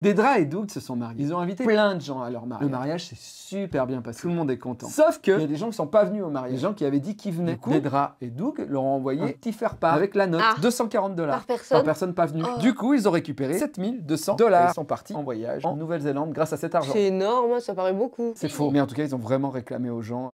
Dedra et Doug se sont mariés. Ils ont invité plein de gens à leur mariage. Le mariage c'est super bien passé. Tout le monde est content. Sauf que il y a des gens qui ne sont pas venus au mariage. Des gens qui avaient dit qu'ils venaient. Dédra et Doug leur ont envoyé un petit faire part avec la note 240 ah. dollars. Par personne. Par personne pas venu. Oh. Du coup, ils ont récupéré 7200 dollars. Ils sont partis en voyage en Nouvelle-Zélande grâce à cet argent. C'est énorme, hein, ça paraît beaucoup. C'est faux. Mais en tout cas, ils ont vraiment réclamé aux gens.